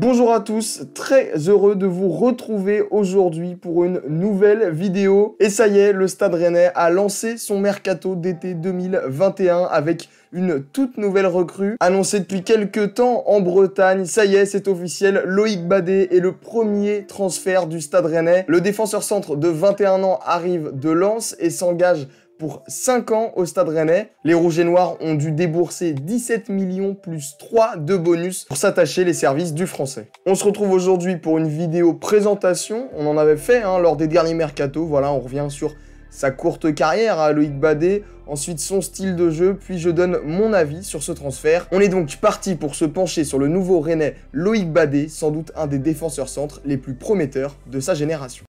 Bonjour à tous, très heureux de vous retrouver aujourd'hui pour une nouvelle vidéo. Et ça y est, le Stade Rennais a lancé son mercato d'été 2021 avec une toute nouvelle recrue annoncée depuis quelques temps en Bretagne. Ça y est, c'est officiel, Loïc Badet est le premier transfert du Stade Rennais. Le défenseur centre de 21 ans arrive de Lens et s'engage pour 5 ans au Stade Rennais. Les Rouges et Noirs ont dû débourser 17 millions plus 3 de bonus pour s'attacher les services du Français. On se retrouve aujourd'hui pour une vidéo présentation. On en avait fait hein, lors des derniers mercato. Voilà, on revient sur sa courte carrière à hein, Loïc Badet, ensuite son style de jeu, puis je donne mon avis sur ce transfert. On est donc parti pour se pencher sur le nouveau Rennais Loïc Badet, sans doute un des défenseurs centres les plus prometteurs de sa génération.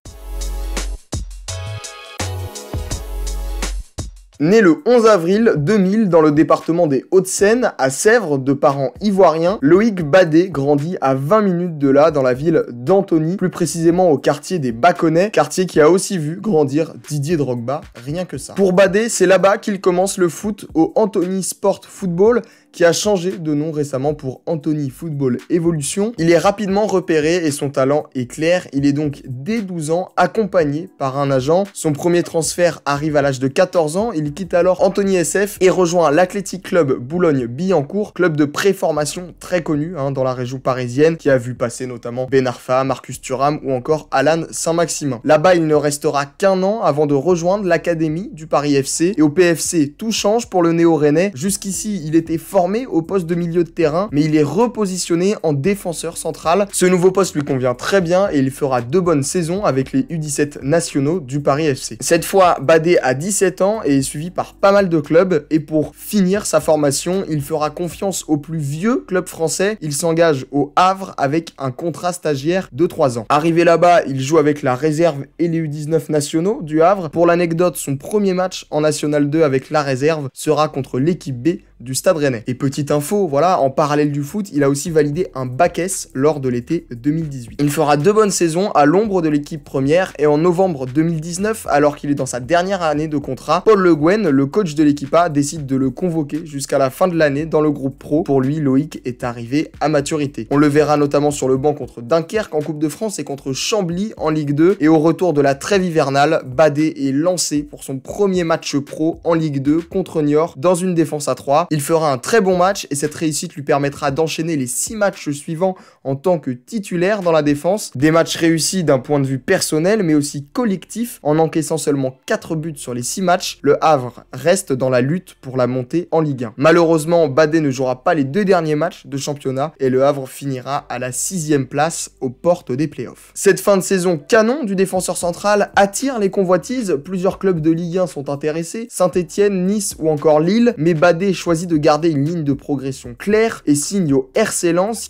Né le 11 avril 2000 dans le département des Hauts-de-Seine, à Sèvres, de parents ivoiriens, Loïc Badet grandit à 20 minutes de là, dans la ville d'Antony, plus précisément au quartier des Baconnais, quartier qui a aussi vu grandir Didier Drogba, rien que ça. Pour Badet, c'est là-bas qu'il commence le foot au Antony Sport Football qui a changé de nom récemment pour Anthony Football Evolution. Il est rapidement repéré et son talent est clair. Il est donc dès 12 ans accompagné par un agent. Son premier transfert arrive à l'âge de 14 ans. Il quitte alors Anthony SF et rejoint l'Athletic Club Boulogne-Billancourt, club de préformation très connu hein, dans la région parisienne qui a vu passer notamment Ben Arfa, Marcus Thuram ou encore Alan Saint-Maximin. Là-bas, il ne restera qu'un an avant de rejoindre l'académie du Paris FC et au PFC, tout change pour le néo-rennais. Jusqu'ici, il était fort formé au poste de milieu de terrain, mais il est repositionné en défenseur central. Ce nouveau poste lui convient très bien et il fera deux bonnes saisons avec les U17 nationaux du Paris FC. Cette fois, Badé a 17 ans et est suivi par pas mal de clubs et pour finir sa formation, il fera confiance au plus vieux club français. Il s'engage au Havre avec un contrat stagiaire de 3 ans. Arrivé là-bas, il joue avec la réserve et les U19 nationaux du Havre. Pour l'anecdote, son premier match en National 2 avec la réserve sera contre l'équipe B du Stade Rennais. Et petite info, voilà, en parallèle du foot, il a aussi validé un bac S lors de l'été 2018. Il fera deux bonnes saisons à l'ombre de l'équipe première et en novembre 2019, alors qu'il est dans sa dernière année de contrat, Paul Le Guen, le coach de l'équipe A, décide de le convoquer jusqu'à la fin de l'année dans le groupe pro. Pour lui, Loïc est arrivé à maturité. On le verra notamment sur le banc contre Dunkerque en Coupe de France et contre Chambly en Ligue 2 et au retour de la trêve hivernale, Badé est lancé pour son premier match pro en Ligue 2 contre Niort dans une défense à 3 il fera un très bon match et cette réussite lui permettra d'enchaîner les 6 matchs suivants en tant que titulaire dans la défense. Des matchs réussis d'un point de vue personnel mais aussi collectif en encaissant seulement 4 buts sur les 6 matchs. Le Havre reste dans la lutte pour la montée en Ligue 1. Malheureusement, Badet ne jouera pas les deux derniers matchs de championnat et le Havre finira à la 6 place aux portes des playoffs. Cette fin de saison canon du défenseur central attire les convoitises. Plusieurs clubs de Ligue 1 sont intéressés, Saint-Etienne, Nice ou encore Lille, mais Badet choisit de garder une ligne de progression claire et signe aux RC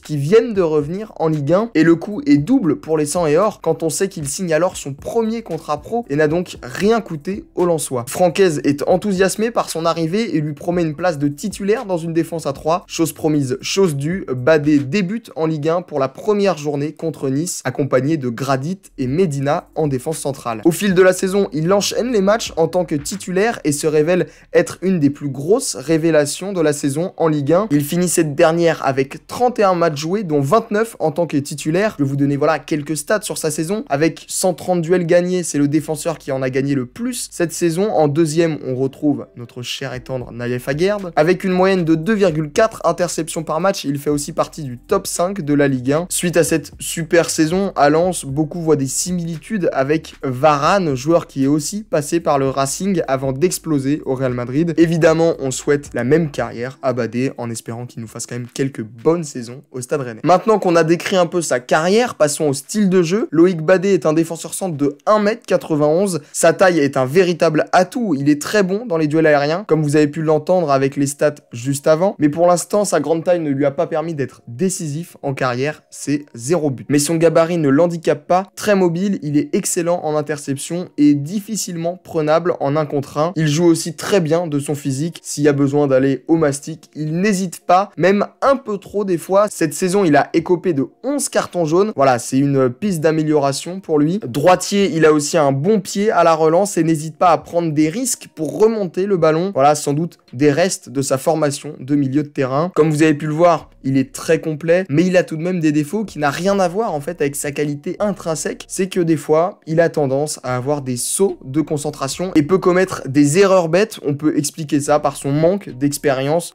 qui viennent de revenir en Ligue 1 et le coût est double pour les 100 et or quand on sait qu'il signe alors son premier contrat pro et n'a donc rien coûté au Lensois. Franquez est enthousiasmé par son arrivée et lui promet une place de titulaire dans une défense à 3, chose promise, chose due, Badé débute en Ligue 1 pour la première journée contre Nice accompagné de Gradit et Medina en défense centrale. Au fil de la saison, il enchaîne les matchs en tant que titulaire et se révèle être une des plus grosses révélations de la saison en Ligue 1. Il finit cette dernière avec 31 matchs joués, dont 29 en tant que titulaire. Je vais vous donner voilà quelques stats sur sa saison. Avec 130 duels gagnés, c'est le défenseur qui en a gagné le plus cette saison. En deuxième, on retrouve notre cher et tendre Naïef Aguerd. Avec une moyenne de 2,4 interceptions par match, il fait aussi partie du top 5 de la Ligue 1. Suite à cette super saison à Lens, beaucoup voient des similitudes avec Varane, joueur qui est aussi passé par le Racing avant d'exploser au Real Madrid. Évidemment, on souhaite la même carrière à Badé en espérant qu'il nous fasse quand même quelques bonnes saisons au Stade Rennais. Maintenant qu'on a décrit un peu sa carrière, passons au style de jeu. Loïc Badé est un défenseur centre de 1m91. Sa taille est un véritable atout. Il est très bon dans les duels aériens, comme vous avez pu l'entendre avec les stats juste avant. Mais pour l'instant, sa grande taille ne lui a pas permis d'être décisif en carrière. C'est zéro but. Mais son gabarit ne l'handicape pas. Très mobile, il est excellent en interception et difficilement prenable en 1 contre 1. Il joue aussi très bien de son physique. S'il y a besoin d'aller au mastic. Il n'hésite pas, même un peu trop des fois. Cette saison, il a écopé de 11 cartons jaunes. Voilà, c'est une piste d'amélioration pour lui. Droitier, il a aussi un bon pied à la relance et n'hésite pas à prendre des risques pour remonter le ballon. Voilà, sans doute des restes de sa formation de milieu de terrain. Comme vous avez pu le voir, il est très complet, mais il a tout de même des défauts qui n'a rien à voir en fait avec sa qualité intrinsèque. C'est que des fois, il a tendance à avoir des sauts de concentration et peut commettre des erreurs bêtes. On peut expliquer ça par son manque d'expérience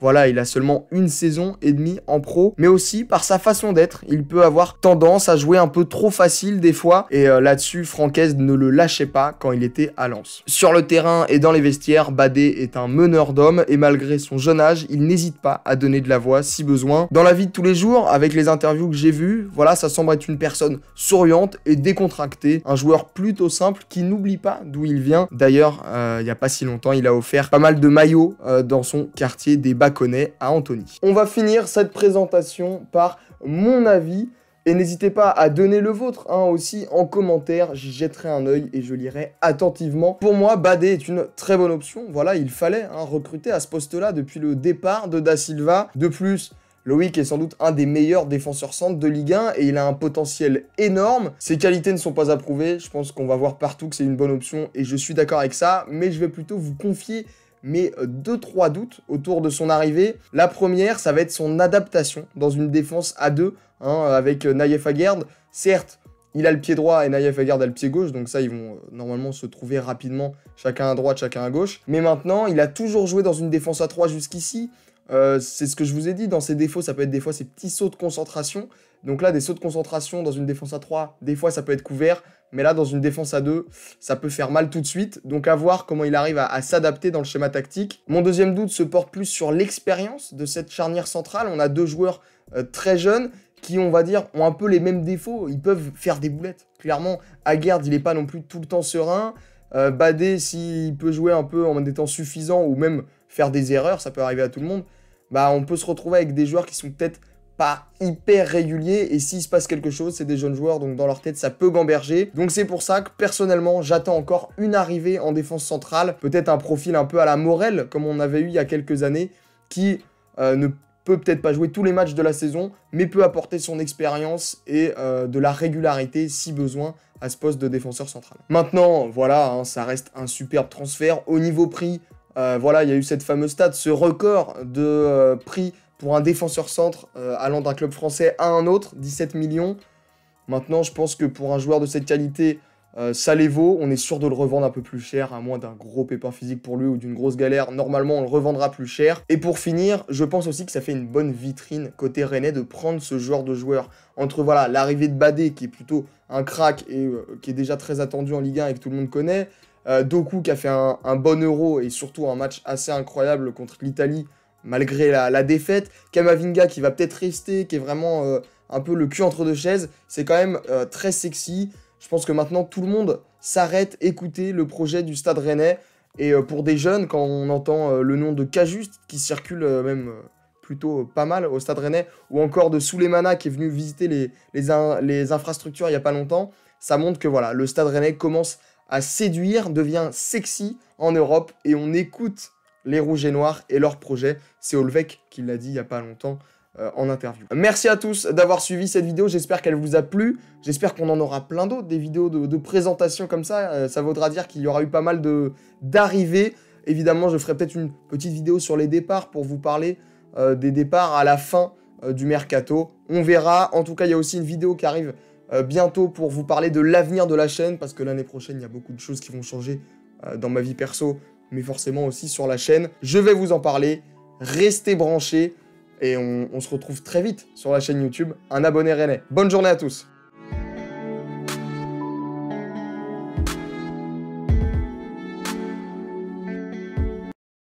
voilà, il a seulement une saison et demie en pro, mais aussi par sa façon d'être. Il peut avoir tendance à jouer un peu trop facile des fois, et euh, là-dessus, Franquez ne le lâchait pas quand il était à Lens. Sur le terrain et dans les vestiaires, Badé est un meneur d'hommes, et malgré son jeune âge, il n'hésite pas à donner de la voix si besoin. Dans la vie de tous les jours, avec les interviews que j'ai vues, voilà, ça semble être une personne souriante et décontractée, un joueur plutôt simple qui n'oublie pas d'où il vient. D'ailleurs, euh, il y n'y a pas si longtemps, il a offert pas mal de maillots euh, dans son quartier des Baconnets à Anthony. On va finir cette présentation par mon avis. Et n'hésitez pas à donner le vôtre hein, aussi en commentaire, j'y jetterai un œil et je lirai attentivement. Pour moi, Badé est une très bonne option, voilà, il fallait hein, recruter à ce poste-là depuis le départ de Da Silva. De plus, Loïc est sans doute un des meilleurs défenseurs centres de Ligue 1 et il a un potentiel énorme. Ses qualités ne sont pas approuvées, je pense qu'on va voir partout que c'est une bonne option et je suis d'accord avec ça, mais je vais plutôt vous confier mais euh, deux, trois doutes autour de son arrivée. La première, ça va être son adaptation dans une défense à 2 hein, avec euh, Naïef Aguerd. Certes, il a le pied droit et Naïef Aguerd a le pied gauche, donc ça, ils vont euh, normalement se trouver rapidement, chacun à droite, chacun à gauche. Mais maintenant, il a toujours joué dans une défense à 3 jusqu'ici. c'est ce que je vous ai dit, dans ses défauts, ça peut être des fois ses petits sauts de concentration. Donc là, des sauts de concentration dans une défense à 3, des fois, ça peut être couvert, mais là, dans une défense à deux, ça peut faire mal tout de suite. Donc à voir comment il arrive à, s'adapter dans le schéma tactique. Mon deuxième doute se porte plus sur l'expérience de cette charnière centrale. On a deux joueurs euh, très jeunes qui, on va dire, ont un peu les mêmes défauts. Ils peuvent faire des boulettes. Clairement, Aguerd, il n'est pas non plus tout le temps serein. Euh, Badé, s'il peut jouer un peu en étant suffisant ou même faire des erreurs, ça peut arriver à tout le monde. Bah, on peut se retrouver avec des joueurs qui sont peut-être pas hyper régulier et s'il se passe quelque chose, c'est des jeunes joueurs donc dans leur tête ça peut gamberger. Donc c'est pour ça que personnellement, j'attends encore une arrivée en défense centrale, peut-être un profil un peu à la Morel comme on avait eu il y a quelques années qui euh, ne peut peut-être pas jouer tous les matchs de la saison, mais peut apporter son expérience et euh, de la régularité si besoin à ce poste de défenseur central. Maintenant, voilà, hein, ça reste un superbe transfert. Au niveau prix, euh, voilà, il y a eu cette fameuse stat, ce record de euh, prix pour un défenseur centre euh, allant d'un club français à un autre, 17 millions. Maintenant, je pense que pour un joueur de cette qualité, ça les vaut. On est sûr de le revendre un peu plus cher, à moins d'un gros pépin physique pour lui ou d'une grosse galère. Normalement, on le revendra plus cher. Et pour finir, je pense aussi que ça fait une bonne vitrine côté Rennes de prendre ce genre de joueur. Entre voilà l'arrivée de Badé, qui est plutôt un crack et qui est déjà très attendu en Ligue 1 et que tout le monde connaît, euh, Doku qui a fait un, bon euro et surtout un match assez incroyable contre l'Italie malgré la, défaite. Kamavinga qui va peut-être rester, qui est vraiment euh, un peu le cul entre deux chaises. C'est quand même euh, très sexy. Je pense que maintenant tout le monde s'arrête, écouter le projet du Stade Rennais. Et pour des jeunes, quand on entend le nom de Cajuste qui circule même plutôt pas mal au Stade Rennais, ou encore de Souleymana qui est venu visiter les, infrastructures il n'y a pas longtemps, ça montre que voilà, le Stade Rennais commence à séduire devient sexy en Europe et on écoute les Rouges et Noirs et leurs projet. C'est Olvec qui l'a dit il n'y a pas longtemps euh, en interview. Merci à tous d'avoir suivi cette vidéo, j'espère qu'elle vous a plu. J'espère qu'on en aura plein d'autres, des vidéos de, présentation comme ça. Euh, ça vaudra dire qu'il y aura eu pas mal d'arrivées. Évidemment, je ferai peut-être une petite vidéo sur les départs pour vous parler euh, des départs à la fin du mercato. On verra. En tout cas, il y a aussi une vidéo qui arrive euh, bientôt pour vous parler de l'avenir de la chaîne, parce que l'année prochaine, il y a beaucoup de choses qui vont changer euh, dans ma vie perso, mais forcément aussi sur la chaîne. Je vais vous en parler, restez branchés, et on, se retrouve très vite sur la chaîne YouTube. Un abonné René, Bonne journée à tous